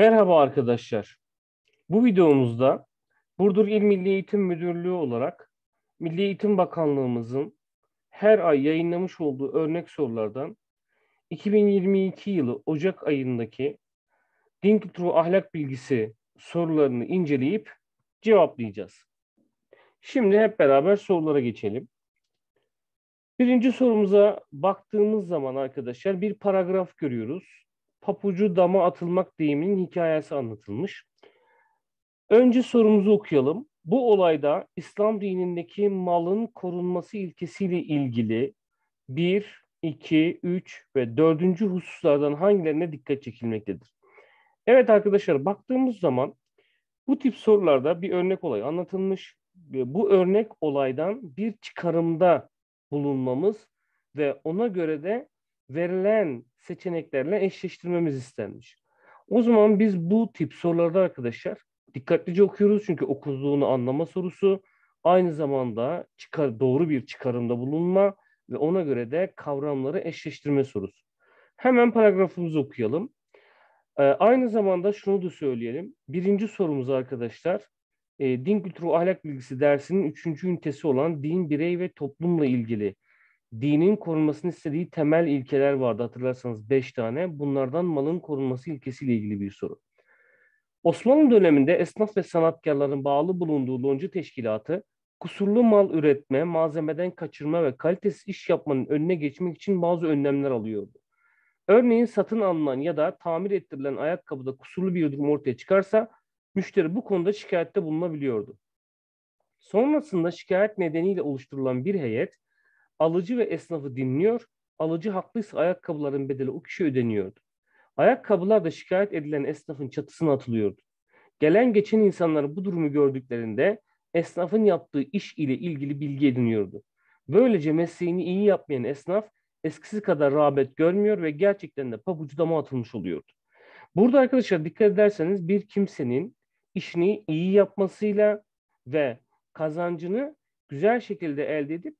Merhaba arkadaşlar. Bu videomuzda Burdur İl Milli Eğitim Müdürlüğü olarak Milli Eğitim Bakanlığımızın her ay yayınlamış olduğu örnek sorulardan 2022 yılı Ocak ayındaki Think True ahlak bilgisi sorularını inceleyip cevaplayacağız. Şimdi hep beraber sorulara geçelim. Birinci sorumuza baktığımız zaman arkadaşlar bir paragraf görüyoruz papucu dama atılmak deyiminin hikayesi anlatılmış. Önce sorumuzu okuyalım. Bu olayda İslam dinindeki malın korunması ilkesiyle ilgili bir, iki, üç ve dördüncü hususlardan hangilerine dikkat çekilmektedir? Evet arkadaşlar baktığımız zaman bu tip sorularda bir örnek olay anlatılmış. Bu örnek olaydan bir çıkarımda bulunmamız ve ona göre de verilen seçeneklerle eşleştirmemiz istenmiş. O zaman biz bu tip sorularda arkadaşlar dikkatlice okuyoruz çünkü okuduğunu anlama sorusu aynı zamanda çıkar, doğru bir çıkarımda bulunma ve ona göre de kavramları eşleştirme sorusu. Hemen paragrafımızı okuyalım. Ee, aynı zamanda şunu da söyleyelim. Birinci sorumuz arkadaşlar e, din kültürü ahlak bilgisi dersinin üçüncü ünitesi olan din birey ve toplumla ilgili dinin korunmasını istediği temel ilkeler vardı hatırlarsanız 5 tane. Bunlardan malın korunması ilkesiyle ilgili bir soru. Osmanlı döneminde esnaf ve sanatkarların bağlı bulunduğu lonca teşkilatı kusurlu mal üretme, malzemeden kaçırma ve kalitesiz iş yapmanın önüne geçmek için bazı önlemler alıyordu. Örneğin satın alınan ya da tamir ettirilen ayakkabıda kusurlu bir durum ortaya çıkarsa müşteri bu konuda şikayette bulunabiliyordu. Sonrasında şikayet nedeniyle oluşturulan bir heyet Alıcı ve esnafı dinliyor. Alıcı haklıysa ayakkabıların bedeli o kişiye ödeniyordu. Ayakkabılar da şikayet edilen esnafın çatısına atılıyordu. Gelen geçen insanlar bu durumu gördüklerinde esnafın yaptığı iş ile ilgili bilgi ediniyordu. Böylece mesleğini iyi yapmayan esnaf eskisi kadar rağbet görmüyor ve gerçekten de pabucu dama atılmış oluyordu. Burada arkadaşlar dikkat ederseniz bir kimsenin işini iyi yapmasıyla ve kazancını güzel şekilde elde edip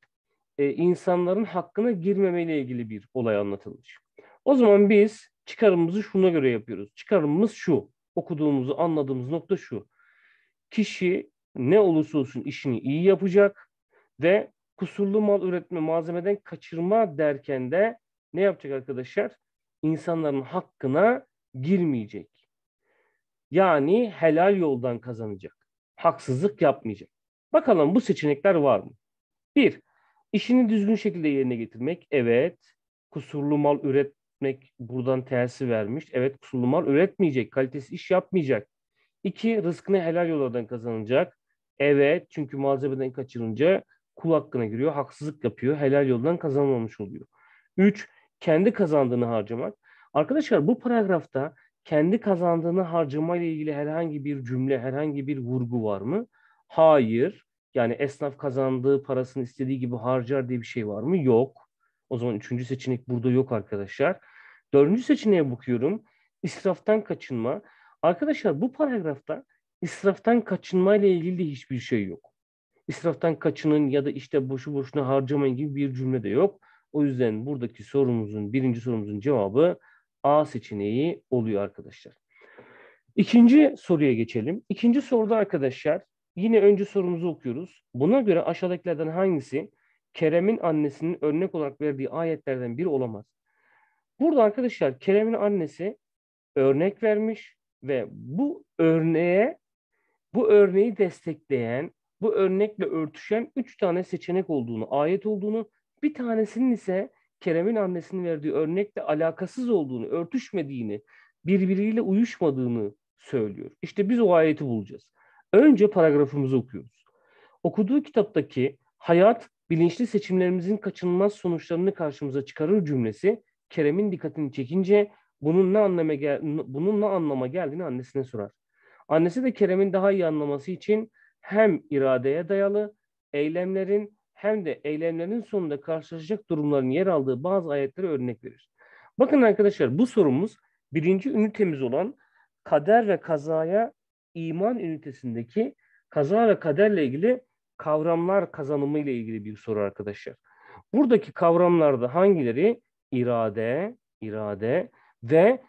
e, insanların hakkına girmemeyle ilgili bir olay anlatılmış. O zaman biz çıkarımımızı şuna göre yapıyoruz. Çıkarımımız şu. Okuduğumuzu anladığımız nokta şu. Kişi ne olursa olsun işini iyi yapacak ve kusurlu mal üretme malzemeden kaçırma derken de ne yapacak arkadaşlar? İnsanların hakkına girmeyecek. Yani helal yoldan kazanacak. Haksızlık yapmayacak. Bakalım bu seçenekler var mı? Bir, İşini düzgün şekilde yerine getirmek. Evet. Kusurlu mal üretmek buradan tersi vermiş. Evet kusurlu mal üretmeyecek. Kalitesiz iş yapmayacak. İki, rızkını helal yollardan kazanacak. Evet çünkü malzemeden kaçırınca kul hakkına giriyor. Haksızlık yapıyor. Helal yoldan kazanmamış oluyor. Üç, kendi kazandığını harcamak. Arkadaşlar bu paragrafta kendi kazandığını harcama ile ilgili herhangi bir cümle, herhangi bir vurgu var mı? Hayır. Yani esnaf kazandığı parasını istediği gibi harcar diye bir şey var mı? Yok. O zaman üçüncü seçenek burada yok arkadaşlar. Dördüncü seçeneğe bakıyorum. İsraftan kaçınma. Arkadaşlar bu paragrafta israftan kaçınmayla ilgili de hiçbir şey yok. İsraftan kaçının ya da işte boşu boşuna harcamayın gibi bir cümle de yok. O yüzden buradaki sorumuzun, birinci sorumuzun cevabı A seçeneği oluyor arkadaşlar. İkinci soruya geçelim. İkinci soruda arkadaşlar Yine önce sorumuzu okuyoruz. Buna göre aşağıdakilerden hangisi Kerem'in annesinin örnek olarak verdiği ayetlerden biri olamaz? Burada arkadaşlar Kerem'in annesi örnek vermiş ve bu örneğe bu örneği destekleyen, bu örnekle örtüşen üç tane seçenek olduğunu, ayet olduğunu, bir tanesinin ise Kerem'in annesinin verdiği örnekle alakasız olduğunu, örtüşmediğini, birbiriyle uyuşmadığını söylüyor. İşte biz o ayeti bulacağız. Önce paragrafımızı okuyoruz. Okuduğu kitaptaki hayat bilinçli seçimlerimizin kaçınılmaz sonuçlarını karşımıza çıkarır cümlesi Kerem'in dikkatini çekince bunun ne anlama gel bunun ne anlama geldiğini annesine sorar. Annesi de Kerem'in daha iyi anlaması için hem iradeye dayalı eylemlerin hem de eylemlerin sonunda karşılaşacak durumların yer aldığı bazı ayetlere örnek verir. Bakın arkadaşlar bu sorumuz birinci ünitemiz olan kader ve kazaya iman ünitesindeki kaza ve kaderle ilgili kavramlar kazanımı ile ilgili bir soru arkadaşlar. Buradaki kavramlarda hangileri? irade, irade ve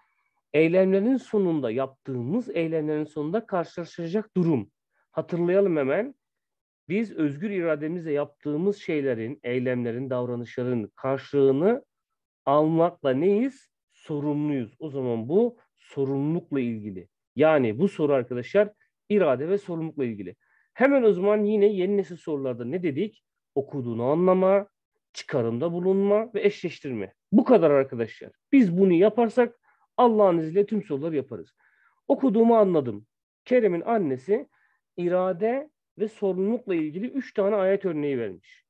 eylemlerin sonunda yaptığımız eylemlerin sonunda karşılaşacak durum. Hatırlayalım hemen. Biz özgür irademizle yaptığımız şeylerin, eylemlerin, davranışların karşılığını almakla neyiz? Sorumluyuz. O zaman bu sorumlulukla ilgili. Yani bu soru arkadaşlar irade ve sorumlulukla ilgili. Hemen o zaman yine yeni nesil sorularda ne dedik? Okuduğunu anlama, çıkarımda bulunma ve eşleştirme. Bu kadar arkadaşlar. Biz bunu yaparsak Allah'ın izniyle tüm soruları yaparız. Okuduğumu anladım. Kerem'in annesi irade ve sorumlulukla ilgili 3 tane ayet örneği vermiş.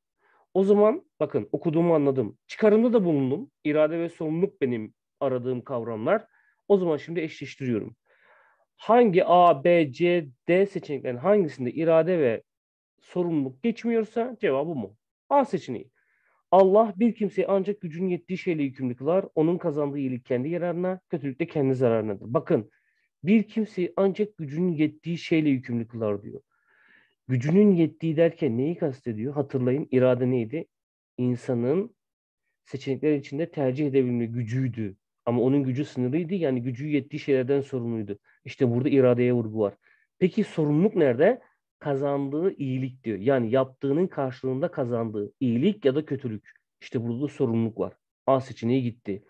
O zaman bakın okuduğumu anladım. Çıkarımda da bulundum. İrade ve sorumluluk benim aradığım kavramlar. O zaman şimdi eşleştiriyorum hangi A, B, C, D seçeneklerin hangisinde irade ve sorumluluk geçmiyorsa cevabı mu? A seçeneği. Allah bir kimseyi ancak gücünün yettiği şeyle yükümlü kılar. Onun kazandığı iyilik kendi yararına, kötülük de kendi zararınadır. Bakın bir kimseyi ancak gücünün yettiği şeyle yükümlü kılar diyor. Gücünün yettiği derken neyi kastediyor? Hatırlayın irade neydi? İnsanın seçenekler içinde tercih edebilme gücüydü. Ama onun gücü sınırlıydı. Yani gücü yettiği şeylerden sorumluydu. İşte burada iradeye vurgu var. Peki sorumluluk nerede? Kazandığı iyilik diyor. Yani yaptığının karşılığında kazandığı iyilik ya da kötülük. İşte burada da sorumluluk var. A seçeneği gitti.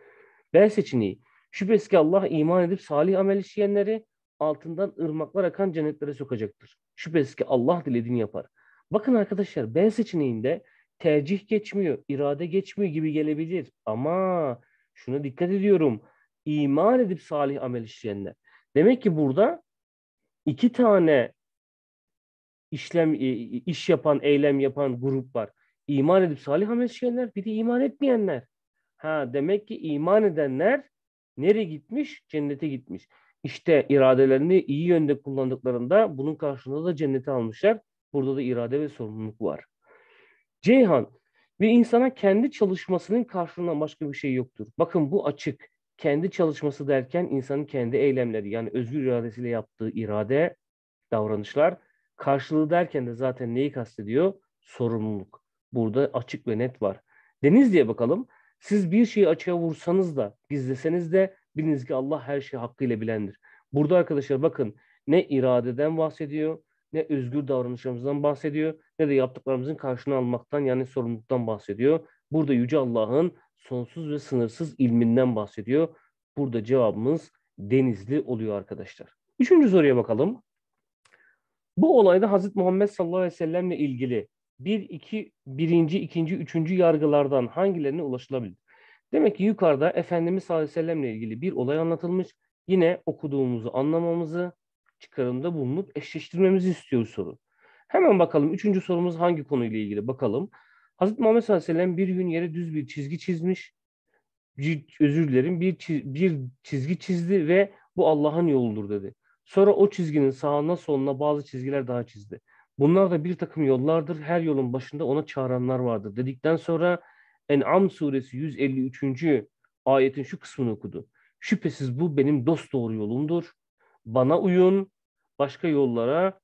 B seçeneği. Şüphesiz ki Allah iman edip salih amel işleyenleri altından ırmaklar akan cennetlere sokacaktır. Şüphesiz ki Allah dilediğini yapar. Bakın arkadaşlar B seçeneğinde tercih geçmiyor, irade geçmiyor gibi gelebilir. Ama Şuna dikkat ediyorum. İman edip salih amel işleyenler. Demek ki burada iki tane işlem e, iş yapan, eylem yapan grup var. İman edip salih amel işleyenler, bir de iman etmeyenler. Ha demek ki iman edenler nereye gitmiş? Cennete gitmiş. İşte iradelerini iyi yönde kullandıklarında bunun karşılığında da cennete almışlar. Burada da irade ve sorumluluk var. Ceyhan, ve insana kendi çalışmasının karşılığından başka bir şey yoktur. Bakın bu açık. Kendi çalışması derken insanın kendi eylemleri yani özgür iradesiyle yaptığı irade, davranışlar karşılığı derken de zaten neyi kastediyor? Sorumluluk. Burada açık ve net var. Deniz diye bakalım. Siz bir şeyi açığa vursanız da gizleseniz de biliniz ki Allah her şeyi hakkıyla bilendir. Burada arkadaşlar bakın ne iradeden bahsediyor ne özgür davranışlarımızdan bahsediyor ne de yaptıklarımızın karşılığını almaktan yani sorumluluktan bahsediyor. Burada Yüce Allah'ın sonsuz ve sınırsız ilminden bahsediyor. Burada cevabımız denizli oluyor arkadaşlar. Üçüncü soruya bakalım. Bu olayda Hazreti Muhammed sallallahu aleyhi ve sellemle ilgili bir, iki, birinci, ikinci, üçüncü yargılardan hangilerine ulaşılabilir? Demek ki yukarıda Efendimiz sallallahu aleyhi ve sellemle ilgili bir olay anlatılmış. Yine okuduğumuzu anlamamızı, çıkarımda bulunup eşleştirmemizi istiyor soru. Hemen bakalım üçüncü sorumuz hangi konuyla ilgili bakalım. Hazreti Muhammed sallallahu aleyhi ve sellem bir gün yere düz bir çizgi çizmiş. Özür dilerim bir, çiz, bir çizgi çizdi ve bu Allah'ın yoludur dedi. Sonra o çizginin sağına soluna bazı çizgiler daha çizdi. Bunlar da bir takım yollardır. Her yolun başında ona çağıranlar vardır. Dedikten sonra En'am suresi 153. ayetin şu kısmını okudu. Şüphesiz bu benim dost doğru yolumdur. Bana uyun başka yollara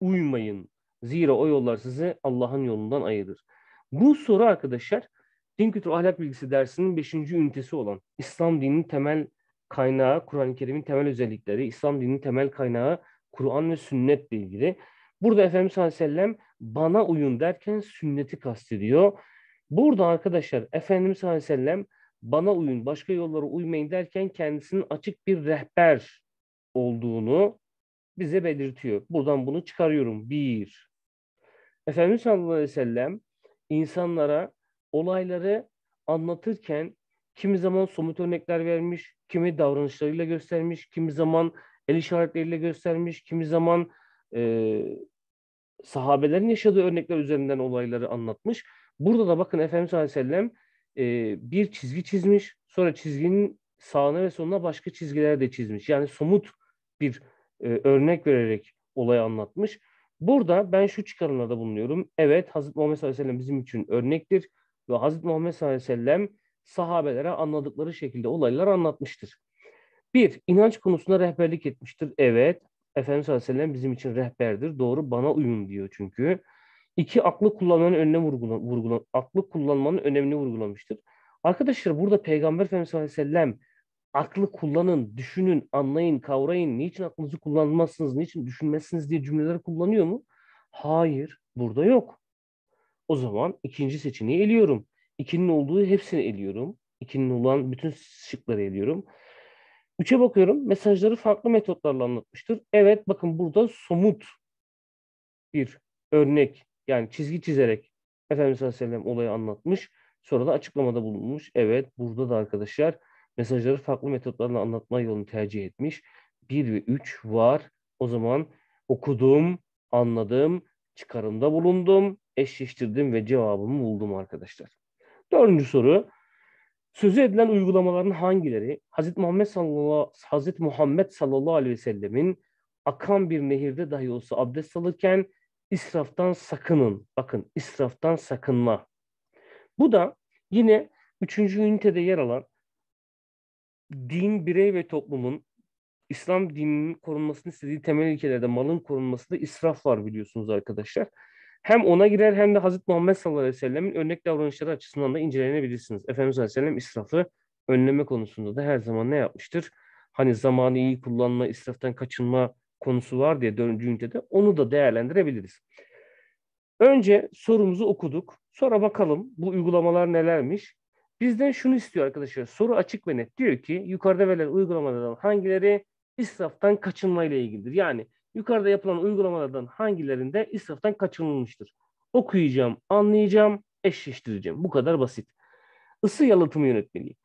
uymayın. Zira o yollar sizi Allah'ın yolundan ayırır. Bu soru arkadaşlar din kültürü ahlak bilgisi dersinin 5. ünitesi olan İslam dininin temel kaynağı, Kur'an-ı Kerim'in temel özellikleri, İslam dininin temel kaynağı Kur'an ve sünnetle ilgili. Burada Efendimiz Aleyhisselam bana uyun derken sünneti kastediyor. Burada arkadaşlar Efendimiz Aleyhisselam bana uyun, başka yollara uymayın derken kendisinin açık bir rehber olduğunu bize belirtiyor. Buradan bunu çıkarıyorum. Bir. Efendimiz sallallahu aleyhi ve sellem insanlara olayları anlatırken kimi zaman somut örnekler vermiş, kimi davranışlarıyla göstermiş, kimi zaman el işaretleriyle göstermiş, kimi zaman e, sahabelerin yaşadığı örnekler üzerinden olayları anlatmış. Burada da bakın Efendimiz Aleyhisselam e, bir çizgi çizmiş, sonra çizginin sağına ve sonuna başka çizgiler de çizmiş. Yani somut bir e, örnek vererek olayı anlatmış. Burada ben şu çıkarımlarda bulunuyorum. Evet Hazreti Muhammed sallallahu aleyhi ve sellem bizim için örnektir ve Hazreti Muhammed sallallahu aleyhi ve sellem sahabelere anladıkları şekilde olaylar anlatmıştır. Bir, inanç konusunda rehberlik etmiştir. Evet, Efendimiz sallallahu aleyhi ve sellem bizim için rehberdir. Doğru, bana uyun diyor çünkü. İki, aklı kullanmanın önüne vurgulan, vurgulan, aklı kullanmanın önemini vurgulamıştır. Arkadaşlar burada Peygamber Efendimiz sallallahu aleyhi ve sellem aklı kullanın, düşünün, anlayın, kavrayın. Niçin aklınızı kullanmazsınız, niçin düşünmezsiniz diye cümleler kullanıyor mu? Hayır, burada yok. O zaman ikinci seçeneği eliyorum. İkinin olduğu hepsini eliyorum. İkinin olan bütün şıkları eliyorum. Üçe bakıyorum. Mesajları farklı metotlarla anlatmıştır. Evet bakın burada somut bir örnek yani çizgi çizerek Efendimiz Aleyhisselam olayı anlatmış. Sonra da açıklamada bulunmuş. Evet burada da arkadaşlar mesajları farklı metotlarla anlatma yolunu tercih etmiş. 1 ve 3 var. O zaman okudum, anladım, çıkarımda bulundum, eşleştirdim ve cevabımı buldum arkadaşlar. Dördüncü soru. Sözü edilen uygulamaların hangileri Hz. Muhammed sallallahu, Hz. Muhammed sallallahu aleyhi ve sellemin akan bir nehirde dahi olsa abdest alırken israftan sakının. Bakın israftan sakınma. Bu da yine üçüncü ünitede yer alan din birey ve toplumun İslam dininin korunmasını istediği temel ilkelerde malın korunmasında israf var biliyorsunuz arkadaşlar. Hem ona girer hem de Hazreti Muhammed sallallahu aleyhi ve sellemin örnek davranışları açısından da incelenebilirsiniz. Efendimiz aleyhisselam israfı önleme konusunda da her zaman ne yapmıştır? Hani zamanı iyi kullanma, israftan kaçınma konusu var diye dördüncü de onu da değerlendirebiliriz. Önce sorumuzu okuduk. Sonra bakalım bu uygulamalar nelermiş? Bizden şunu istiyor arkadaşlar. Soru açık ve net. Diyor ki yukarıda verilen uygulamalardan hangileri israftan kaçınmayla ilgilidir? Yani yukarıda yapılan uygulamalardan hangilerinde israftan kaçınılmıştır? Okuyacağım, anlayacağım, eşleştireceğim. Bu kadar basit. Isı yalıtımı yönetmeliği.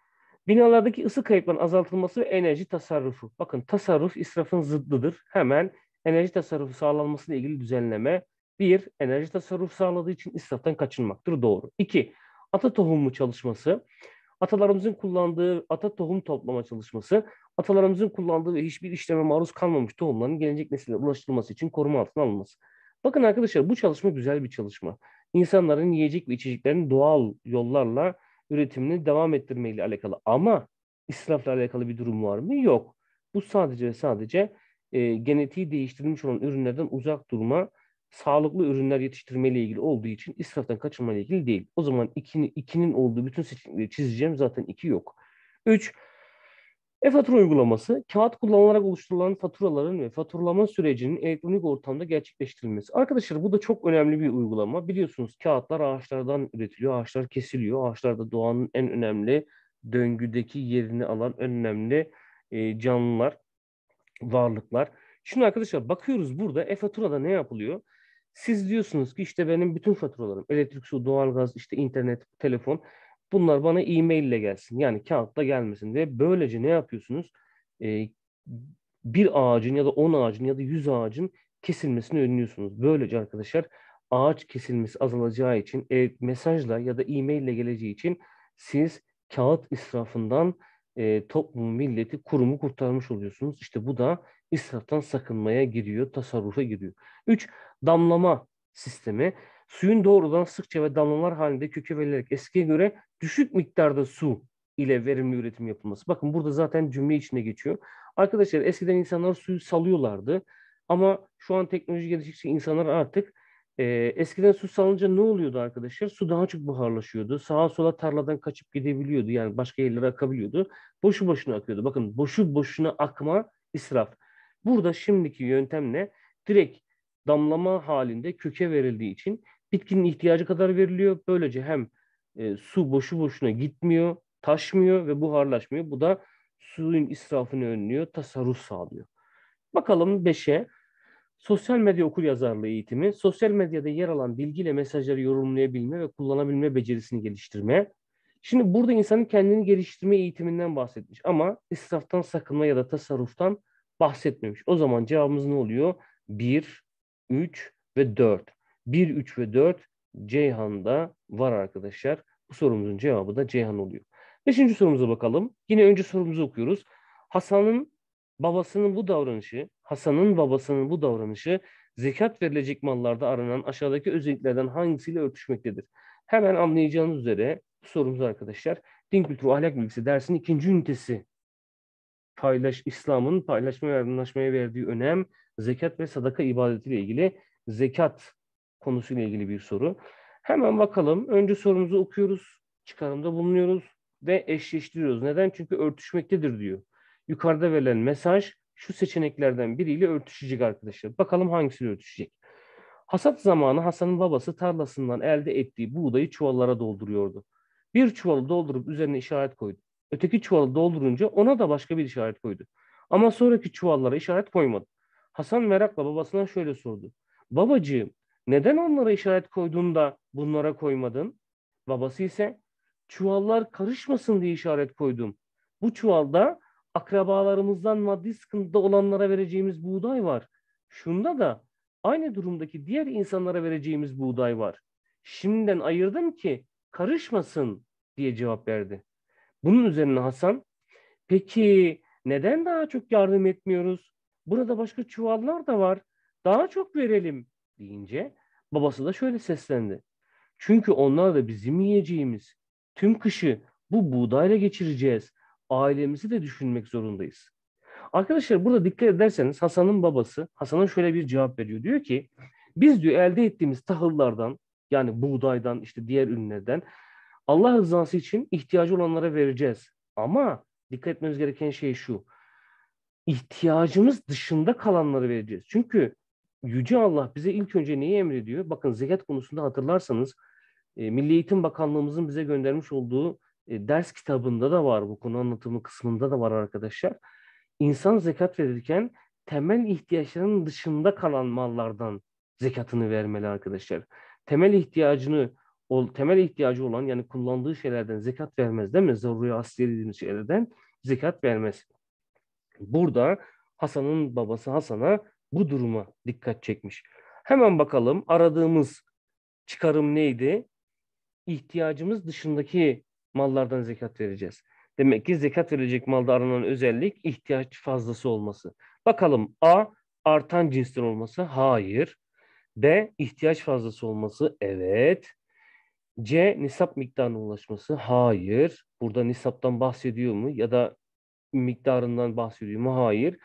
Binalardaki ısı kayıplarının azaltılması ve enerji tasarrufu. Bakın tasarruf israfın zıddıdır. Hemen enerji tasarrufu sağlanmasıyla ilgili düzenleme. Bir, enerji tasarrufu sağladığı için israftan kaçınmaktır. Doğru. İki, ata tohumu çalışması, atalarımızın kullandığı ata tohum toplama çalışması, atalarımızın kullandığı ve hiçbir işleme maruz kalmamış tohumların gelecek nesile ulaştırılması için koruma altına alınması. Bakın arkadaşlar bu çalışma güzel bir çalışma. İnsanların yiyecek ve içeceklerin doğal yollarla üretimini devam ettirmeyle alakalı ama israfla alakalı bir durum var mı? Yok. Bu sadece ve sadece e, genetiği değiştirilmiş olan ürünlerden uzak durma sağlıklı ürünler yetiştirmeyle ilgili olduğu için israftan kaçınmayla ilgili değil. O zaman ikini, ikinin olduğu bütün seçenekleri çizeceğim. Zaten iki yok. Üç, e-fatura uygulaması, kağıt kullanılarak oluşturulan faturaların ve faturalama sürecinin elektronik ortamda gerçekleştirilmesi. Arkadaşlar bu da çok önemli bir uygulama. Biliyorsunuz kağıtlar ağaçlardan üretiliyor, ağaçlar kesiliyor. Ağaçlarda doğanın en önemli döngüdeki yerini alan önemli e, canlılar, varlıklar. Şimdi arkadaşlar bakıyoruz burada e-faturada ne yapılıyor? Siz diyorsunuz ki işte benim bütün faturalarım elektrik, su, doğalgaz, işte internet, telefon bunlar bana e-mail ile gelsin. Yani kağıtla gelmesin ve böylece ne yapıyorsunuz? Ee, bir ağacın ya da on ağacın ya da yüz ağacın kesilmesini önlüyorsunuz. Böylece arkadaşlar ağaç kesilmesi azalacağı için e, mesajla ya da e-mail ile geleceği için siz kağıt israfından e, toplumu, milleti, kurumu kurtarmış oluyorsunuz. İşte bu da israftan sakınmaya giriyor, tasarrufa giriyor. 3. Damlama sistemi. Suyun doğrudan sıkça ve damlalar halinde köke verilerek eskiye göre düşük miktarda su ile verimli üretim yapılması. Bakın burada zaten cümle içine geçiyor. Arkadaşlar eskiden insanlar suyu salıyorlardı. Ama şu an teknoloji geliştikçe insanlar artık e, eskiden su salınca ne oluyordu arkadaşlar? Su daha çok buharlaşıyordu. Sağa sola tarladan kaçıp gidebiliyordu. Yani başka yerlere akabiliyordu. Boşu boşuna akıyordu. Bakın boşu boşuna akma israf. Burada şimdiki yöntemle direkt damlama halinde köke verildiği için bitkinin ihtiyacı kadar veriliyor. Böylece hem e, su boşu boşuna gitmiyor, taşmıyor ve buharlaşmıyor. Bu da suyun israfını önlüyor, tasarruf sağlıyor. Bakalım 5'e sosyal medya okul yazarlığı eğitimi, sosyal medyada yer alan bilgiyle mesajları yorumlayabilme ve kullanabilme becerisini geliştirme. Şimdi burada insanın kendini geliştirme eğitiminden bahsetmiş ama israftan sakınma ya da tasarruftan bahsetmemiş. O zaman cevabımız ne oluyor? 1, 3 ve 4. 1, 3 ve 4 Ceyhan'da var arkadaşlar. Bu sorumuzun cevabı da Ceyhan oluyor. Beşinci sorumuza bakalım. Yine önce sorumuzu okuyoruz. Hasan'ın babasının bu davranışı, Hasan'ın babasının bu davranışı zekat verilecek mallarda aranan aşağıdaki özelliklerden hangisiyle örtüşmektedir? Hemen anlayacağınız üzere bu sorumuz arkadaşlar din kültürü ahlak bilgisi dersinin ikinci ünitesi paylaş İslam'ın paylaşma ve yardımlaşmaya verdiği önem, zekat ve sadaka ibadetiyle ilgili zekat konusuyla ilgili bir soru. Hemen bakalım. Önce sorumuzu okuyoruz, çıkarımda bulunuyoruz ve eşleştiriyoruz. Neden? Çünkü örtüşmektedir diyor. Yukarıda verilen mesaj şu seçeneklerden biriyle örtüşecek arkadaşlar. Bakalım hangisiyle örtüşecek. Hasat zamanı Hasan'ın babası tarlasından elde ettiği buğdayı çuvallara dolduruyordu. Bir çuvalı doldurup üzerine işaret koydu. Öteki çuvalı doldurunca ona da başka bir işaret koydu. Ama sonraki çuvallara işaret koymadı. Hasan merakla babasına şöyle sordu. Babacığım neden onlara işaret koyduğunda bunlara koymadın? Babası ise çuvallar karışmasın diye işaret koydum. Bu çuvalda akrabalarımızdan maddi sıkıntıda olanlara vereceğimiz buğday var. Şunda da aynı durumdaki diğer insanlara vereceğimiz buğday var. Şimdiden ayırdım ki karışmasın diye cevap verdi. Bunun üzerine Hasan peki neden daha çok yardım etmiyoruz? Burada başka çuvallar da var. Daha çok verelim deyince babası da şöyle seslendi. Çünkü onlar da bizim yiyeceğimiz. Tüm kışı bu buğdayla geçireceğiz. Ailemizi de düşünmek zorundayız. Arkadaşlar burada dikkat ederseniz Hasan'ın babası Hasan'a şöyle bir cevap veriyor. Diyor ki biz diyor elde ettiğimiz tahıllardan yani buğdaydan işte diğer ürünlerden Allah rızası için ihtiyacı olanlara vereceğiz. Ama dikkat etmemiz gereken şey şu. İhtiyacımız dışında kalanları vereceğiz. Çünkü Yüce Allah bize ilk önce neyi emrediyor? Bakın zekat konusunda hatırlarsanız e, Milli Eğitim Bakanlığımızın bize göndermiş olduğu e, ders kitabında da var. Bu konu anlatımı kısmında da var arkadaşlar. İnsan zekat verirken temel ihtiyaçlarının dışında kalan mallardan zekatını vermeli arkadaşlar. Temel ihtiyacını o temel ihtiyacı olan yani kullandığı şeylerden zekat vermez değil mi? Zaruri asliye dediğimiz şeylerden zekat vermez. Burada Hasan'ın babası Hasan'a bu duruma dikkat çekmiş. Hemen bakalım aradığımız çıkarım neydi? İhtiyacımız dışındaki mallardan zekat vereceğiz. Demek ki zekat verecek malda aranan özellik ihtiyaç fazlası olması. Bakalım A artan cinsten olması? Hayır. B ihtiyaç fazlası olması? Evet. C. Nisap miktarına ulaşması. Hayır. Burada nisaptan bahsediyor mu? Ya da miktarından bahsediyor mu? Hayır.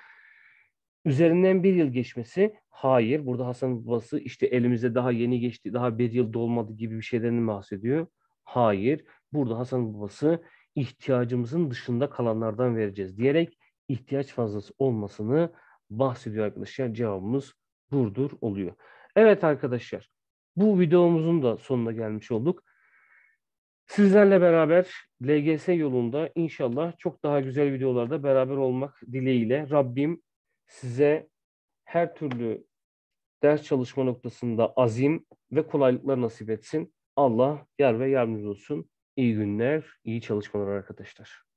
Üzerinden bir yıl geçmesi. Hayır. Burada Hasan babası işte elimize daha yeni geçti, daha bir yıl dolmadı gibi bir şeyden bahsediyor? Hayır. Burada Hasan babası ihtiyacımızın dışında kalanlardan vereceğiz diyerek ihtiyaç fazlası olmasını bahsediyor arkadaşlar. Cevabımız burdur oluyor. Evet arkadaşlar. Bu videomuzun da sonuna gelmiş olduk. Sizlerle beraber LGS yolunda inşallah çok daha güzel videolarda beraber olmak dileğiyle Rabbim size her türlü ders çalışma noktasında azim ve kolaylıklar nasip etsin. Allah yar ve yardımcı olsun. İyi günler, iyi çalışmalar arkadaşlar.